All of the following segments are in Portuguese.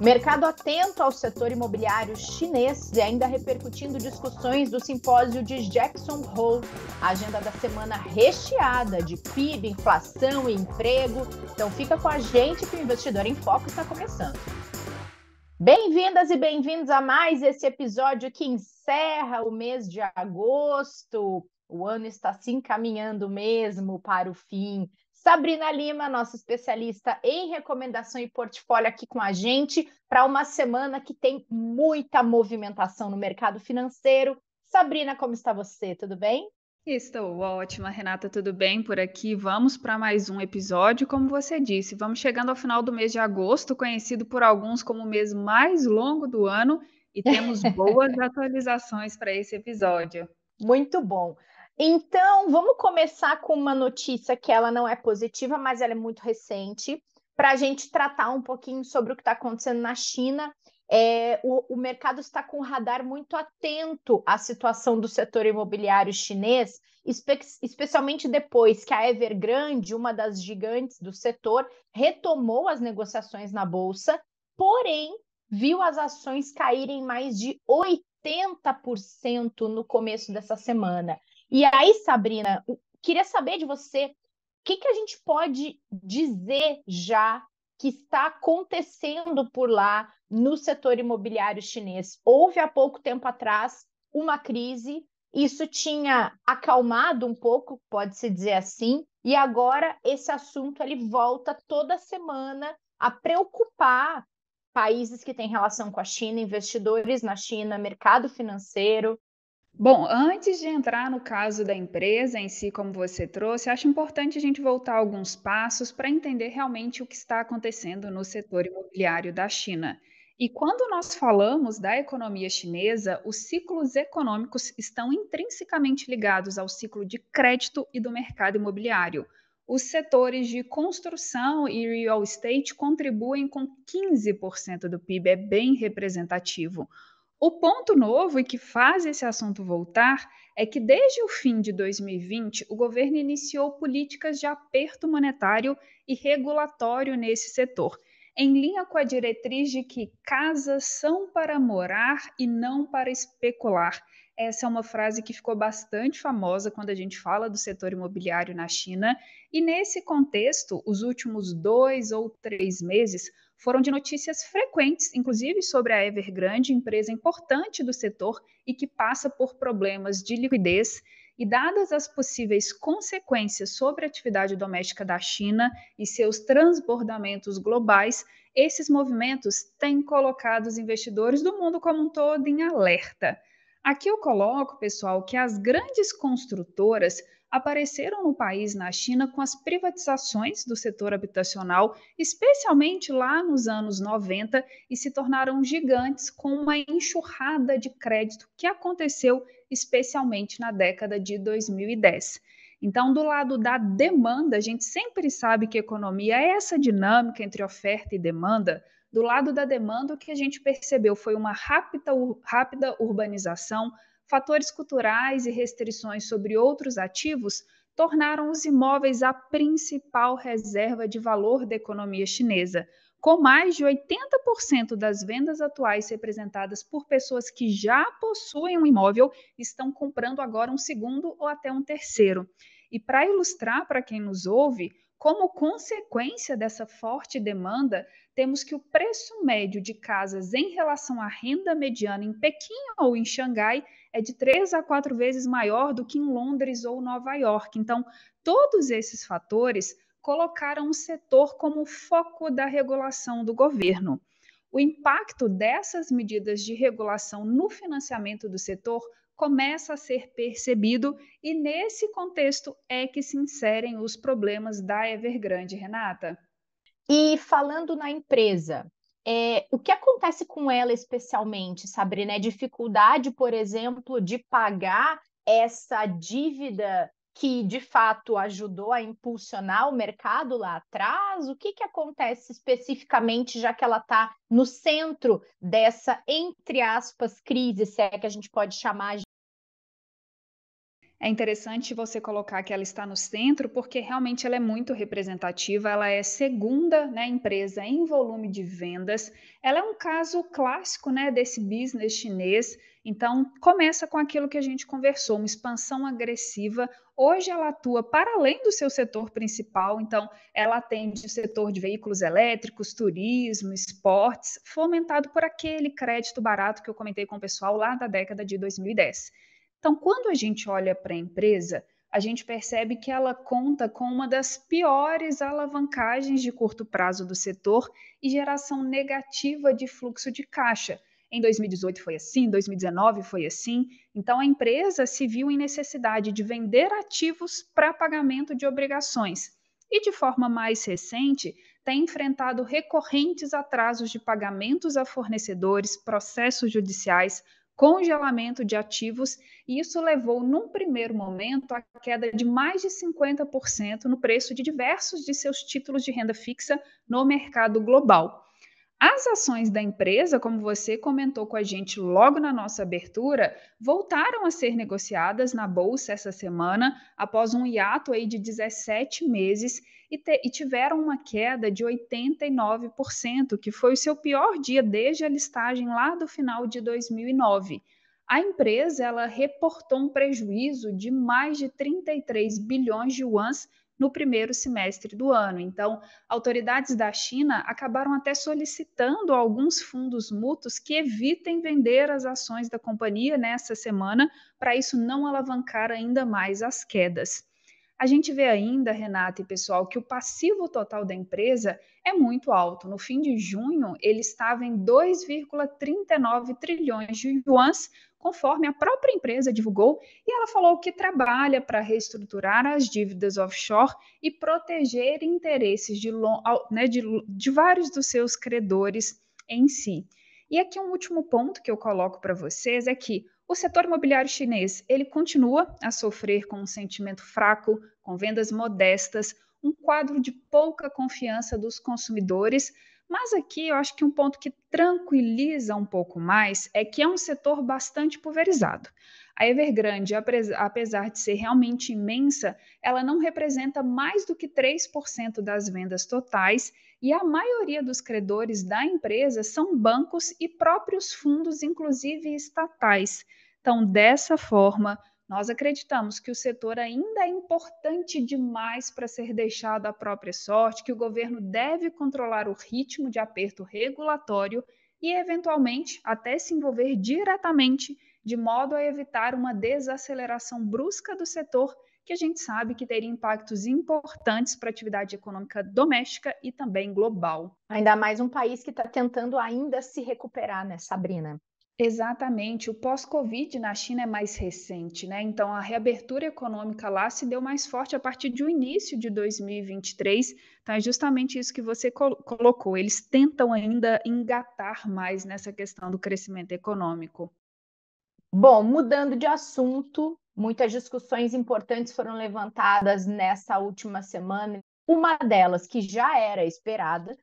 Mercado atento ao setor imobiliário chinês e ainda repercutindo discussões do simpósio de Jackson Hole. A agenda da semana recheada de PIB, inflação e emprego. Então fica com a gente que o Investidor em Foco está começando. Bem-vindas e bem-vindos a mais esse episódio que encerra o mês de agosto. O ano está se encaminhando mesmo para o fim. Sabrina Lima, nossa especialista em recomendação e portfólio aqui com a gente para uma semana que tem muita movimentação no mercado financeiro. Sabrina, como está você? Tudo bem? Estou ótima, Renata, tudo bem por aqui? Vamos para mais um episódio. Como você disse, vamos chegando ao final do mês de agosto, conhecido por alguns como o mês mais longo do ano, e temos boas atualizações para esse episódio. Muito bom. Então, vamos começar com uma notícia que ela não é positiva, mas ela é muito recente, para a gente tratar um pouquinho sobre o que está acontecendo na China. É, o, o mercado está com o radar muito atento à situação do setor imobiliário chinês, espe especialmente depois que a Evergrande, uma das gigantes do setor, retomou as negociações na bolsa, porém viu as ações caírem mais de 80% no começo dessa semana. E aí, Sabrina, queria saber de você o que, que a gente pode dizer já que está acontecendo por lá no setor imobiliário chinês. Houve há pouco tempo atrás uma crise, isso tinha acalmado um pouco, pode-se dizer assim, e agora esse assunto ele volta toda semana a preocupar países que têm relação com a China, investidores na China, mercado financeiro. Bom, antes de entrar no caso da empresa em si, como você trouxe, acho importante a gente voltar alguns passos para entender realmente o que está acontecendo no setor imobiliário da China. E quando nós falamos da economia chinesa, os ciclos econômicos estão intrinsecamente ligados ao ciclo de crédito e do mercado imobiliário. Os setores de construção e real estate contribuem com 15% do PIB, é bem representativo. O ponto novo e que faz esse assunto voltar é que, desde o fim de 2020, o governo iniciou políticas de aperto monetário e regulatório nesse setor, em linha com a diretriz de que casas são para morar e não para especular. Essa é uma frase que ficou bastante famosa quando a gente fala do setor imobiliário na China. E nesse contexto, os últimos dois ou três meses foram de notícias frequentes, inclusive sobre a Evergrande, empresa importante do setor e que passa por problemas de liquidez e, dadas as possíveis consequências sobre a atividade doméstica da China e seus transbordamentos globais, esses movimentos têm colocado os investidores do mundo como um todo em alerta. Aqui eu coloco, pessoal, que as grandes construtoras apareceram no país, na China, com as privatizações do setor habitacional, especialmente lá nos anos 90, e se tornaram gigantes com uma enxurrada de crédito que aconteceu especialmente na década de 2010. Então, do lado da demanda, a gente sempre sabe que economia é essa dinâmica entre oferta e demanda. Do lado da demanda, o que a gente percebeu foi uma rápida, rápida urbanização, fatores culturais e restrições sobre outros ativos tornaram os imóveis a principal reserva de valor da economia chinesa, com mais de 80% das vendas atuais representadas por pessoas que já possuem um imóvel estão comprando agora um segundo ou até um terceiro. E para ilustrar para quem nos ouve, como consequência dessa forte demanda, temos que o preço médio de casas em relação à renda mediana em Pequim ou em Xangai é de três a quatro vezes maior do que em Londres ou Nova York. Então, todos esses fatores colocaram o setor como foco da regulação do governo. O impacto dessas medidas de regulação no financiamento do setor começa a ser percebido e nesse contexto é que se inserem os problemas da Evergrande, Renata. E falando na empresa, é, o que acontece com ela especialmente, Sabrina? É dificuldade, por exemplo, de pagar essa dívida que de fato ajudou a impulsionar o mercado lá atrás? O que, que acontece especificamente, já que ela está no centro dessa, entre aspas, crise, se é que a gente pode chamar é interessante você colocar que ela está no centro, porque realmente ela é muito representativa, ela é segunda né, empresa em volume de vendas, ela é um caso clássico né, desse business chinês, então começa com aquilo que a gente conversou, uma expansão agressiva. Hoje ela atua para além do seu setor principal, então ela atende o setor de veículos elétricos, turismo, esportes, fomentado por aquele crédito barato que eu comentei com o pessoal lá da década de 2010. Então, quando a gente olha para a empresa, a gente percebe que ela conta com uma das piores alavancagens de curto prazo do setor e geração negativa de fluxo de caixa. Em 2018 foi assim, 2019 foi assim. Então a empresa se viu em necessidade de vender ativos para pagamento de obrigações. E de forma mais recente, tem enfrentado recorrentes atrasos de pagamentos a fornecedores, processos judiciais, congelamento de ativos, e isso levou, num primeiro momento, à queda de mais de 50% no preço de diversos de seus títulos de renda fixa no mercado global. As ações da empresa, como você comentou com a gente logo na nossa abertura, voltaram a ser negociadas na bolsa essa semana, após um hiato aí de 17 meses e, te, e tiveram uma queda de 89%, que foi o seu pior dia desde a listagem lá do final de 2009. A empresa ela reportou um prejuízo de mais de 33 bilhões de yuans no primeiro semestre do ano. Então, autoridades da China acabaram até solicitando alguns fundos mútuos que evitem vender as ações da companhia nessa semana, para isso não alavancar ainda mais as quedas. A gente vê ainda, Renata e pessoal, que o passivo total da empresa é muito alto. No fim de junho, ele estava em 2,39 trilhões de yuans, conforme a própria empresa divulgou, e ela falou que trabalha para reestruturar as dívidas offshore e proteger interesses de, né, de, de vários dos seus credores em si. E aqui um último ponto que eu coloco para vocês é que o setor imobiliário chinês ele continua a sofrer com um sentimento fraco, com vendas modestas, um quadro de pouca confiança dos consumidores, mas aqui eu acho que um ponto que tranquiliza um pouco mais é que é um setor bastante pulverizado. A Evergrande, apesar de ser realmente imensa, ela não representa mais do que 3% das vendas totais e a maioria dos credores da empresa são bancos e próprios fundos, inclusive estatais. Então, dessa forma, nós acreditamos que o setor ainda é importante demais para ser deixado à própria sorte, que o governo deve controlar o ritmo de aperto regulatório e, eventualmente, até se envolver diretamente, de modo a evitar uma desaceleração brusca do setor, que a gente sabe que teria impactos importantes para a atividade econômica doméstica e também global. Ainda mais um país que está tentando ainda se recuperar, né, Sabrina? Exatamente. O pós-Covid na China é mais recente, né? Então, a reabertura econômica lá se deu mais forte a partir do início de 2023. Então, é justamente isso que você col colocou. Eles tentam ainda engatar mais nessa questão do crescimento econômico. Bom, mudando de assunto, muitas discussões importantes foram levantadas nessa última semana. Uma delas, que já era esperada,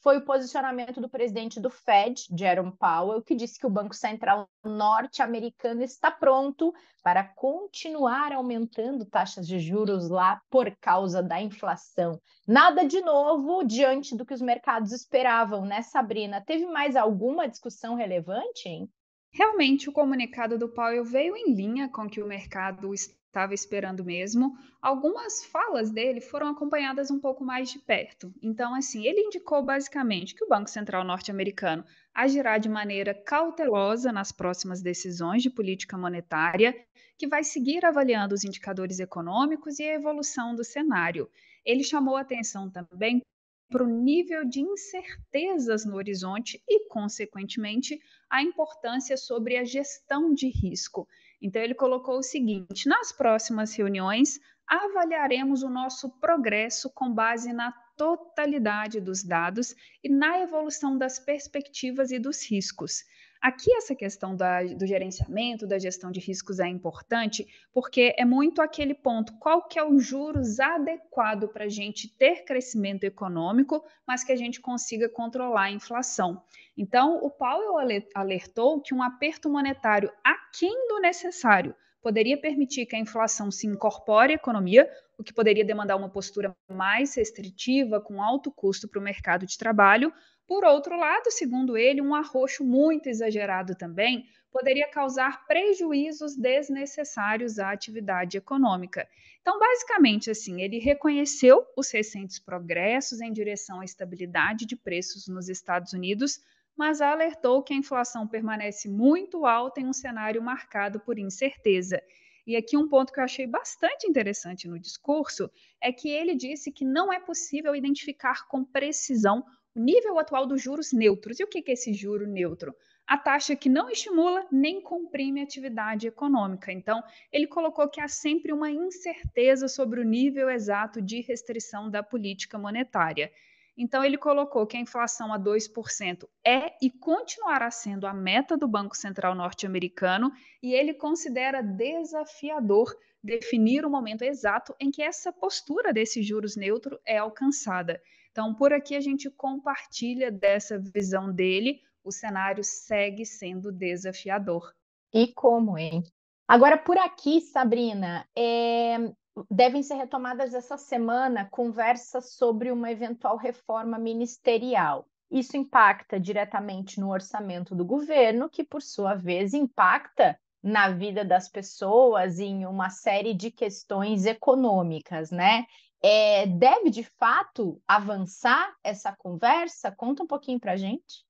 foi o posicionamento do presidente do Fed, Jerome Powell, que disse que o Banco Central norte-americano está pronto para continuar aumentando taxas de juros lá por causa da inflação. Nada de novo diante do que os mercados esperavam, né, Sabrina? Teve mais alguma discussão relevante? Hein? Realmente, o comunicado do Powell veio em linha com o que o mercado estava esperando mesmo. Algumas falas dele foram acompanhadas um pouco mais de perto. Então, assim, ele indicou basicamente que o Banco Central norte-americano agirá de maneira cautelosa nas próximas decisões de política monetária, que vai seguir avaliando os indicadores econômicos e a evolução do cenário. Ele chamou atenção também para o nível de incertezas no horizonte e, consequentemente, a importância sobre a gestão de risco. Então, ele colocou o seguinte: nas próximas reuniões, avaliaremos o nosso progresso com base na totalidade dos dados e na evolução das perspectivas e dos riscos. Aqui, essa questão da, do gerenciamento, da gestão de riscos é importante, porque é muito aquele ponto: qual que é o juros adequado para a gente ter crescimento econômico, mas que a gente consiga controlar a inflação. Então, o Powell alertou que um aperto monetário aquém do necessário poderia permitir que a inflação se incorpore à economia, o que poderia demandar uma postura mais restritiva, com alto custo para o mercado de trabalho. Por outro lado, segundo ele, um arroxo muito exagerado também poderia causar prejuízos desnecessários à atividade econômica. Então, basicamente, assim, ele reconheceu os recentes progressos em direção à estabilidade de preços nos Estados Unidos, mas alertou que a inflação permanece muito alta em um cenário marcado por incerteza. E aqui um ponto que eu achei bastante interessante no discurso é que ele disse que não é possível identificar com precisão o nível atual dos juros neutros. E o que é esse juro neutro? a taxa que não estimula nem comprime a atividade econômica. Então, ele colocou que há sempre uma incerteza sobre o nível exato de restrição da política monetária. Então, ele colocou que a inflação a 2% é e continuará sendo a meta do Banco Central norte-americano, e ele considera desafiador definir o momento exato em que essa postura desses juros neutro é alcançada. Então, por aqui a gente compartilha dessa visão dele, o cenário segue sendo desafiador. E como, hein? Agora, por aqui, Sabrina, é, devem ser retomadas essa semana conversas sobre uma eventual reforma ministerial. Isso impacta diretamente no orçamento do governo, que, por sua vez, impacta na vida das pessoas em uma série de questões econômicas, né? É, deve de fato avançar essa conversa? Conta um pouquinho para gente.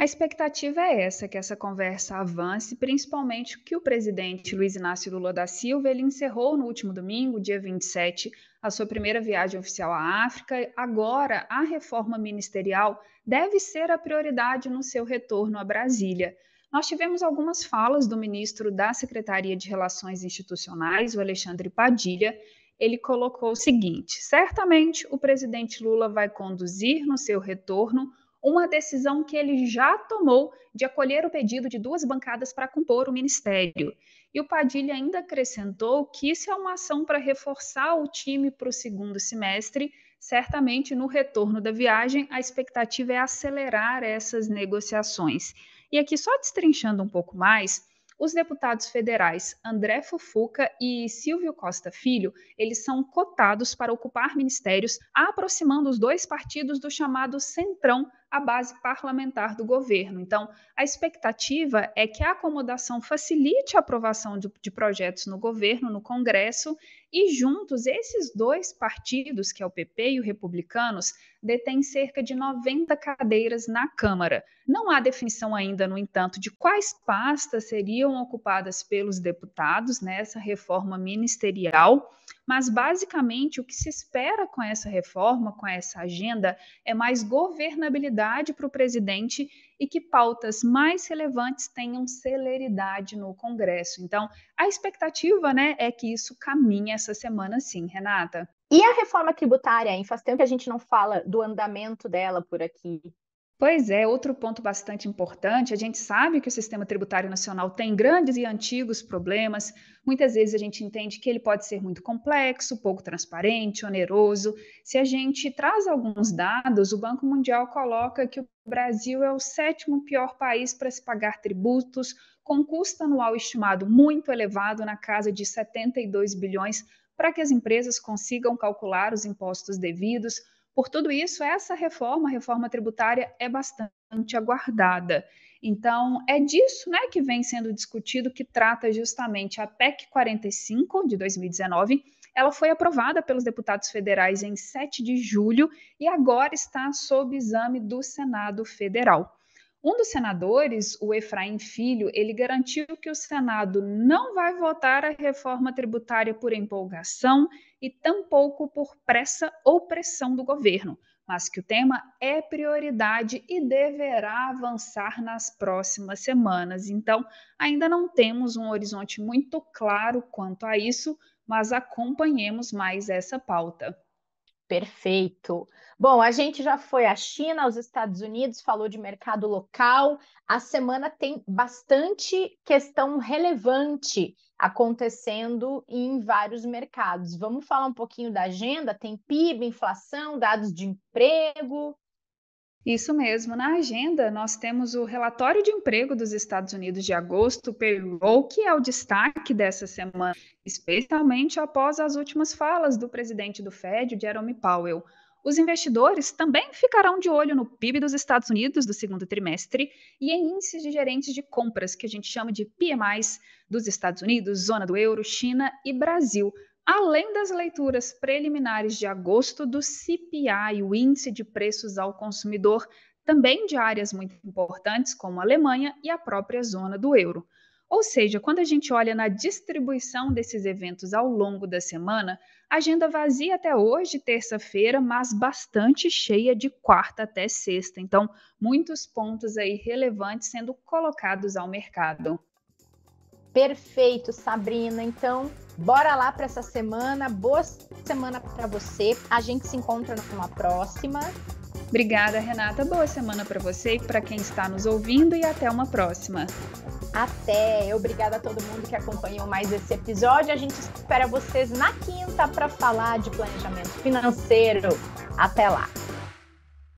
A expectativa é essa, que essa conversa avance, principalmente que o presidente Luiz Inácio Lula da Silva ele encerrou no último domingo, dia 27, a sua primeira viagem oficial à África. Agora, a reforma ministerial deve ser a prioridade no seu retorno à Brasília. Nós tivemos algumas falas do ministro da Secretaria de Relações Institucionais, o Alexandre Padilha. Ele colocou o seguinte: certamente o presidente Lula vai conduzir no seu retorno uma decisão que ele já tomou de acolher o pedido de duas bancadas para compor o ministério. E o Padilha ainda acrescentou que isso é uma ação para reforçar o time para o segundo semestre. Certamente, no retorno da viagem, a expectativa é acelerar essas negociações. E aqui, só destrinchando um pouco mais, os deputados federais André Fufuca e Silvio Costa Filho, eles são cotados para ocupar ministérios, aproximando os dois partidos do chamado Centrão a base parlamentar do governo. Então, a expectativa é que a acomodação facilite a aprovação de, de, projetos no governo, no Congresso, e juntos esses dois partidos, que é o PP e o Republicanos, detêm cerca de 90 cadeiras na Câmara. Não há definição ainda, no entanto, de quais pastas seriam ocupadas pelos deputados nessa reforma ministerial. Mas, basicamente, o que se espera com essa reforma, com essa agenda, é mais governabilidade para o presidente e que pautas mais relevantes tenham celeridade no Congresso. Então, a expectativa né, é que isso caminhe essa semana, sim, Renata. E a reforma tributária, hein? Faz tempo que a gente não fala do andamento dela por aqui. Pois é, outro ponto bastante importante, a gente sabe que o sistema tributário nacional tem grandes e antigos problemas. Muitas vezes a gente entende que ele pode ser muito complexo, pouco transparente, oneroso. Se a gente traz alguns dados, o Banco Mundial coloca que o Brasil é o sétimo pior país para se pagar tributos, com custo anual estimado muito elevado na casa de 72 bilhões para que as empresas consigam calcular os impostos devidos por tudo isso, essa reforma, a reforma tributária, é bastante aguardada. Então, é disso né, que vem sendo discutido, que trata justamente a PEC 45 de 2019. Ela foi aprovada pelos deputados federais em 7 de julho e agora está sob exame do Senado Federal. Um dos senadores, o Efraim Filho, ele garantiu que o Senado não vai votar a reforma tributária por empolgação e tampouco por pressa ou pressão do governo, mas que o tema é prioridade e deverá avançar nas próximas semanas. Então, ainda não temos um horizonte muito claro quanto a isso, mas acompanhemos mais essa pauta. Perfeito. Bom, a gente já foi à China, aos Estados Unidos, falou de mercado local. A semana tem bastante questão relevante acontecendo em vários mercados. Vamos falar um pouquinho da agenda? Tem PIB, inflação, dados de emprego. Isso mesmo. Na agenda, nós temos o relatório de emprego dos Estados Unidos de agosto, payroll, que é o destaque dessa semana, especialmente após as últimas falas do presidente do Fed, Jerome Powell. Os investidores também ficarão de olho no PIB dos Estados Unidos do segundo trimestre e em índices de gerentes de compras, que a gente chama de PMIs dos Estados Unidos, zona do euro, China e Brasil. Além das leituras preliminares de agosto do CPI, o Índice de Preços ao Consumidor, também de áreas muito importantes como a Alemanha e a própria zona do euro. Ou seja, quando a gente olha na distribuição desses eventos ao longo da semana, agenda vazia até hoje, terça-feira, mas bastante cheia de quarta até sexta. Então, muitos pontos aí relevantes sendo colocados ao mercado. Perfeito, Sabrina. Então, bora lá para essa semana. Boa semana para você. A gente se encontra numa próxima. Obrigada, Renata. Boa semana para você e para quem está nos ouvindo e até uma próxima. Até. Obrigada a todo mundo que acompanhou mais esse episódio. A gente espera vocês na quinta para falar de planejamento financeiro. Até lá.